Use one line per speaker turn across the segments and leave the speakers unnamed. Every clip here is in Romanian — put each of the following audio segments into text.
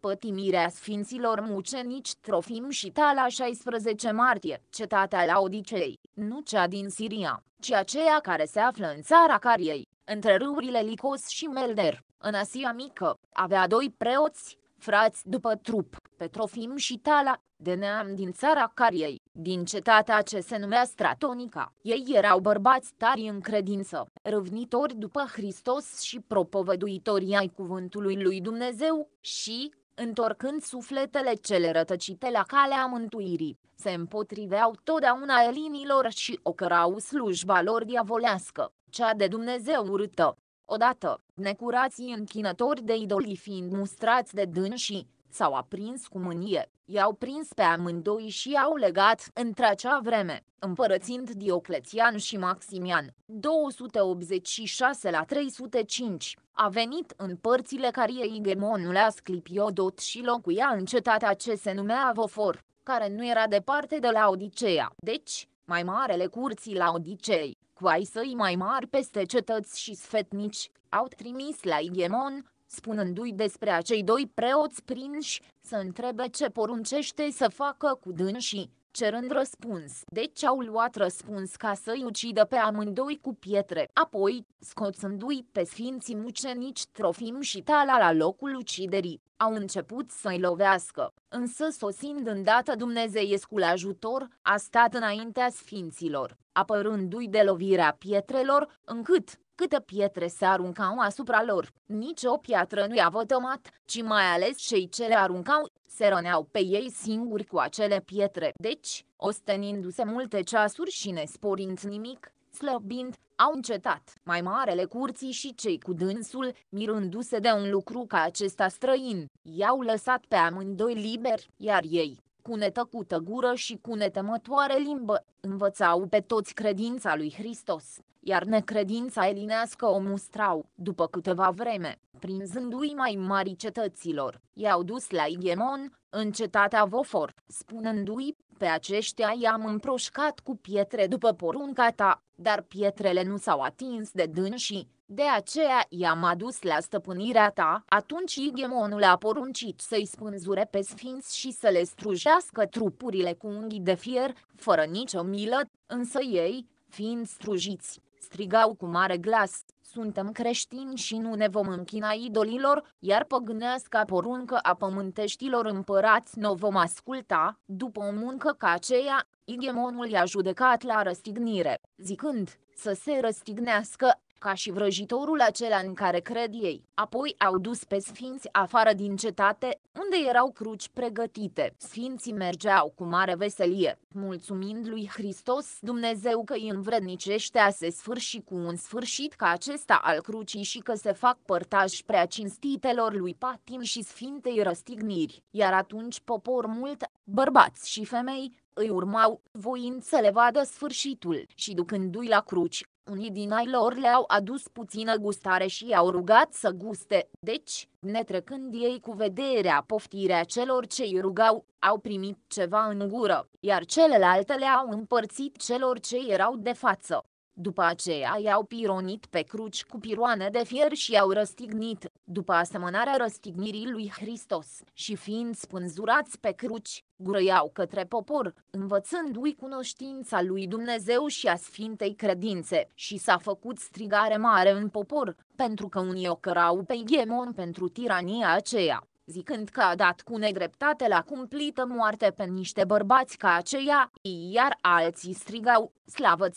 Pătimirea Sfinților Mucenici Trofim și Tala 16 martie, cetatea Laodicei, nu cea din Siria, ci aceea care se află în țara Cariei, între râurile Licos și Melder, în Asia Mică, avea doi preoți, frați după trup, pe Trofim și Tala, de neam din țara Cariei, din cetatea ce se numea Stratonica. Ei erau bărbați tari în credință, râvnitori după Hristos și propovăduitori ai cuvântului lui Dumnezeu și, întorcând sufletele cele rătăcite la calea mântuirii, se împotriveau totdeauna elinilor și ocărau slujba lor diavolească, cea de Dumnezeu urâtă. Odată, necurații închinători de idoli fiind mustrați de dânsii, s-au aprins cu mânie, i-au prins pe amândoi și i-au legat între acea vreme, împărățind Dioclețian și Maximian, 286 la 305 a venit în părțile carierei Gemonului Asclipiodot și locuia în cetatea ce se numea Avofor, care nu era departe de la Odiceea. Deci, mai marele curții la Odicei, cu ai săi mai mari peste cetăți și sfetnici, au trimis la Igemon, spunându-i despre acei doi preoți prinși, să întrebe ce poruncește să facă cu dânsii cerând răspuns. Deci au luat răspuns ca să-i ucidă pe amândoi cu pietre. Apoi, scoțându-i pe sfinții mucenici Trofim și Tala la locul uciderii, au început să-i lovească. Însă sosind îndată Dumnezeiescul ajutor, a stat înaintea sfinților, apărându-i de lovirea pietrelor, încât, câte pietre se aruncau asupra lor. Nici o piatră nu i-a vătămat, ci mai ales cei ce le aruncau se răneau pe ei singuri cu acele pietre, deci, ostenindu-se multe ceasuri și nesporind nimic, slăbind, au încetat. Mai marele curții și cei cu dânsul, mirându-se de un lucru ca acesta străin, i-au lăsat pe amândoi liberi, iar ei, cu netăcută gură și cu netemătoare limbă, învățau pe toți credința lui Hristos, iar necredința elinească o mustrau, după câteva vreme, prinzându-i mai mari cetăților, i-au dus la Igemon, în cetatea Vofor, spunându-i, pe aceștia i-am împroșcat cu pietre după porunca ta, dar pietrele nu s-au atins de dânsii, de aceea i-am adus la stăpânirea ta. Atunci Igemonul a poruncit să-i spânzure pe sfinți și să le strujească trupurile cu unghii de fier, fără nicio milă, însă ei, fiind strujiți, strigau cu mare glas, suntem creștini și nu ne vom închina idolilor, iar păgânească poruncă a pământeștilor împărați nu vom asculta, după o muncă ca aceea, Igemonul i-a judecat la răstignire, zicând, să se răstignească, ca și vrăjitorul acela în care cred ei. Apoi au dus pe sfinți afară din cetate, unde erau cruci pregătite. Sfinții mergeau cu mare veselie, mulțumind lui Hristos Dumnezeu că îi învrednicește a se sfârși cu un sfârșit ca acesta al crucii și că se fac părtași prea cinstitelor lui patim și sfintei răstigniri. Iar atunci popor mult, bărbați și femei, îi urmau, voind să le vadă sfârșitul, și ducându-i la cruci, unii din ai lor le-au adus puțină gustare și i-au rugat să guste, deci, netrecând ei cu vederea poftirea celor ce îi rugau, au primit ceva în gură, iar celelalte le-au împărțit celor ce erau de față. După aceea i-au pironit pe cruci cu piroane de fier și i-au răstignit, după asemănarea răstignirii lui Hristos. Și fiind spânzurați pe cruci, grăiau către popor, învățându-i cunoștința lui Dumnezeu și a sfintei credințe. Și s-a făcut strigare mare în popor, pentru că unii o cărau pe Ghemon pentru tirania aceea zicând că a dat cu nedreptate la cumplită moarte pe niște bărbați ca aceia, iar alții strigau, slavă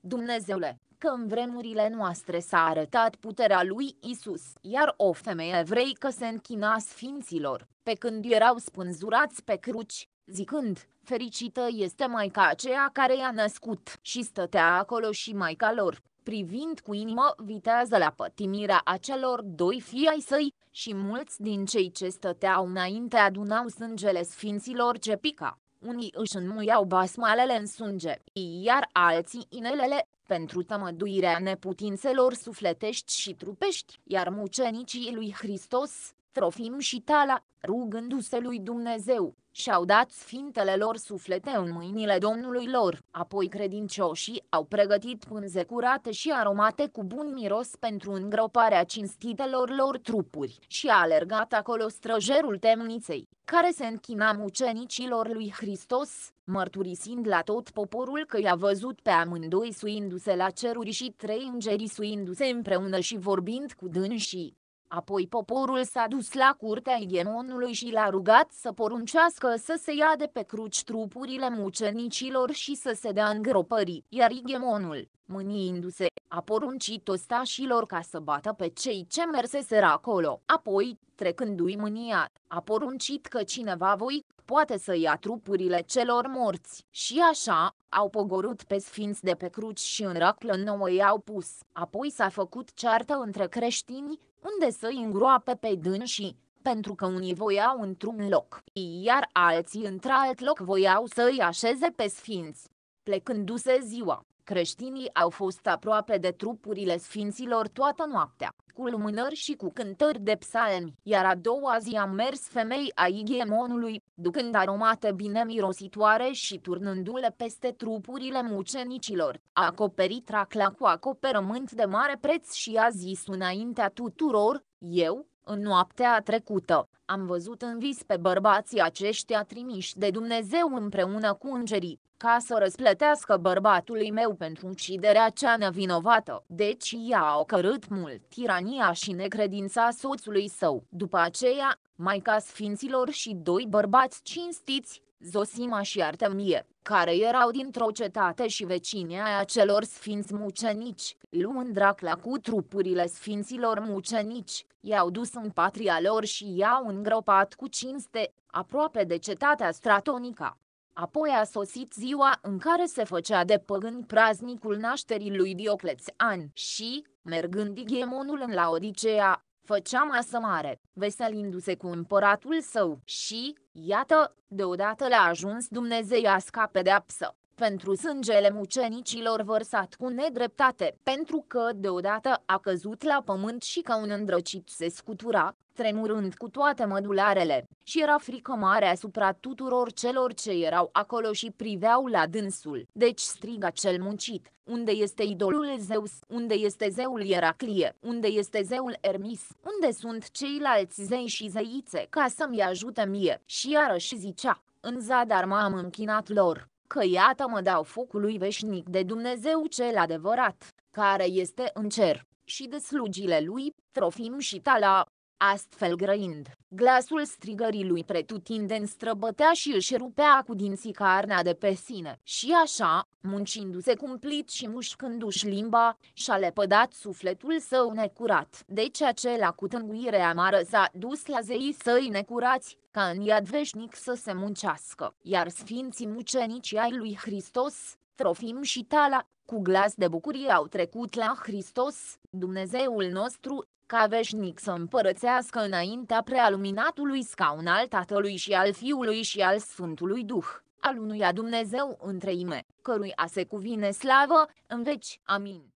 Dumnezeule, că în vremurile noastre s-a arătat puterea lui Isus, iar o femeie evreică se închina sfinților, pe când erau spânzurați pe cruci, zicând, fericită este Maica aceea care i-a născut și stătea acolo și Maica lor privind cu inimă viteză la pătimirea acelor doi fii ai săi, și mulți din cei ce stăteau înainte adunau sângele sfinților ce pica. Unii își înmuiau basmalele în sânge, iar alții inelele, pentru tămăduirea neputințelor sufletești și trupești, iar mucenicii lui Hristos, Trofim și Tala, rugându-se lui Dumnezeu, și-au dat sfintele lor suflete în mâinile Domnului lor. Apoi credincioșii au pregătit pânze curate și aromate cu bun miros pentru îngroparea cinstitelor lor trupuri și a alergat acolo străjerul temniței, care se închina mucenicilor lui Hristos, mărturisind la tot poporul că i-a văzut pe amândoi suindu-se la ceruri și trei îngeri suindu-se împreună și vorbind cu dânsii. Apoi poporul s-a dus la curtea Igenonului și l-a rugat să poruncească să se ia de pe cruci trupurile mucenicilor și să se dea îngropării, iar Igemonul, mâniindu-se, a poruncit ostașilor ca să bată pe cei ce merseseră acolo. Apoi, trecându-i mânia, a poruncit că cineva voi poate să ia trupurile celor morți. Și așa, au pogorât pe sfinți de pe cruci și în raclă nouă i-au pus. Apoi s-a făcut ceartă între creștini, unde să îngroape pe dânsii, pentru că unii voiau într-un loc, iar alții într-alt loc voiau să-i așeze pe sfinți. Plecându-se ziua, creștinii au fost aproape de trupurile sfinților toată noaptea cu lumânări și cu cântări de psalmi, iar a doua zi a mers femei a igemonului, ducând aromate bine mirositoare și turnându-le peste trupurile mucenicilor, a acoperit racla cu acoperământ de mare preț și a zis înaintea tuturor, eu, în noaptea trecută, am văzut în vis pe bărbații aceștia trimiși de Dumnezeu împreună cu îngerii, ca să răsplătească bărbatului meu pentru uciderea cea nevinovată. Deci ea a ocărât mult tirania și necredința soțului său. După aceea, Maica Sfinților și doi bărbați cinstiți, Zosima și Artemie, care erau dintr-o cetate și vecine a celor sfinți mucenici, luând dracla cu trupurile sfinților mucenici, i-au dus în patria lor și i-au îngropat cu cinste, aproape de cetatea Stratonica. Apoi a sosit ziua în care se făcea de păgân praznicul nașterii lui Diocletian și, mergând Igemonul în Laodicea, făcea masă mare, veselindu-se cu împăratul său și, Iată, deodată le-a ajuns dumnezeiasca pedeapsă pentru sângele mucenicilor vărsat cu nedreptate, pentru că deodată a căzut la pământ și ca un îndrăcit se scutura, tremurând cu toate mădularele, și era frică mare asupra tuturor celor ce erau acolo și priveau la dânsul. Deci striga cel muncit, unde este idolul Zeus, unde este zeul Ieraclie, unde este zeul Hermis, unde sunt ceilalți zei și zeițe ca să-mi ajute mie. Și iarăși zicea, în zadar m-am închinat lor că iată mă dau focului veșnic de Dumnezeu cel adevărat, care este în cer, și de slugile lui, Trofim și Tala, astfel grăind. Glasul strigării lui pretutindeni străbătea și își rupea cu dinții carnea de pe sine. Și așa, muncindu-se cumplit și mușcându-și limba, și-a lepădat sufletul său necurat. Deci acela cu tânguire amară s-a dus la zeii săi necurați, ca în iad veșnic să se muncească. Iar sfinții mucenici ai lui Hristos, Trofim și Tala, cu glas de bucurie au trecut la Hristos, Dumnezeul nostru, ca veșnic să împărățească înaintea prealuminatului scaun al Tatălui și al Fiului și al Sfântului Duh, al unuia Dumnezeu întreime, căruia se cuvine slavă, în veci. Amin.